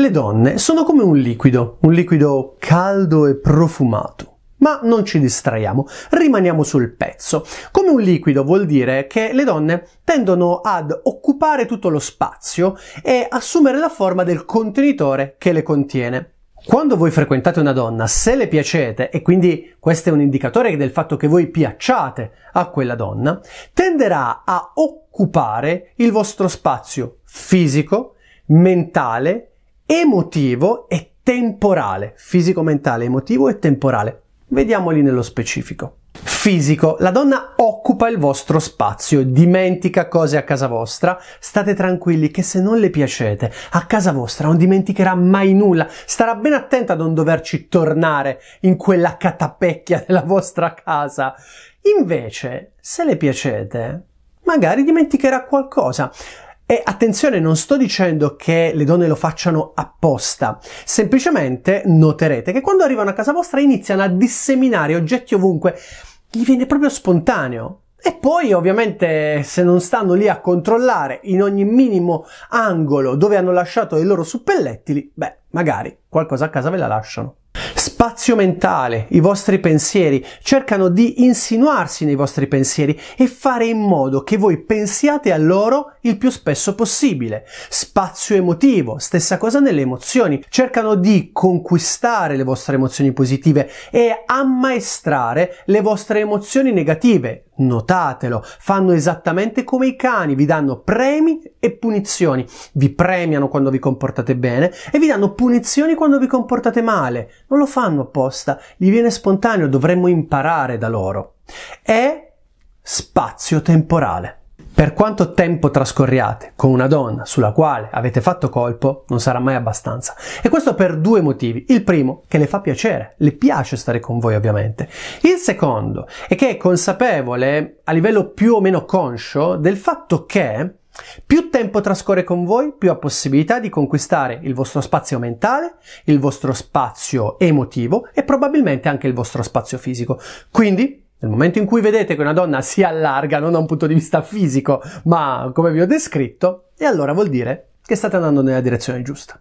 Le donne sono come un liquido, un liquido caldo e profumato. Ma non ci distraiamo, rimaniamo sul pezzo. Come un liquido vuol dire che le donne tendono ad occupare tutto lo spazio e assumere la forma del contenitore che le contiene. Quando voi frequentate una donna, se le piacete, e quindi questo è un indicatore del fatto che voi piacciate a quella donna, tenderà a occupare il vostro spazio fisico, mentale emotivo e temporale, fisico-mentale, emotivo e temporale. Vediamoli nello specifico. Fisico, la donna occupa il vostro spazio, dimentica cose a casa vostra, state tranquilli che se non le piacete, a casa vostra non dimenticherà mai nulla, starà ben attenta a non doverci tornare in quella catapecchia della vostra casa. Invece, se le piacete, magari dimenticherà qualcosa. E attenzione, non sto dicendo che le donne lo facciano apposta, semplicemente noterete che quando arrivano a casa vostra iniziano a disseminare oggetti ovunque, gli viene proprio spontaneo. E poi ovviamente se non stanno lì a controllare in ogni minimo angolo dove hanno lasciato i loro suppellettili, beh, magari qualcosa a casa ve la lasciano. Spazio mentale, i vostri pensieri cercano di insinuarsi nei vostri pensieri e fare in modo che voi pensiate a loro il più spesso possibile. Spazio emotivo, stessa cosa nelle emozioni, cercano di conquistare le vostre emozioni positive e ammaestrare le vostre emozioni negative, notatelo, fanno esattamente come i cani, vi danno premi e punizioni, vi premiano quando vi comportate bene e vi danno punizioni quando vi comportate male, non lo fanno apposta, gli viene spontaneo, dovremmo imparare da loro. È spazio temporale. Per quanto tempo trascorriate con una donna sulla quale avete fatto colpo, non sarà mai abbastanza. E questo per due motivi. Il primo, che le fa piacere, le piace stare con voi ovviamente. Il secondo è che è consapevole, a livello più o meno conscio, del fatto che più tempo trascorre con voi, più ha possibilità di conquistare il vostro spazio mentale, il vostro spazio emotivo e probabilmente anche il vostro spazio fisico. Quindi nel momento in cui vedete che una donna si allarga, non da un punto di vista fisico, ma come vi ho descritto, e allora vuol dire che state andando nella direzione giusta.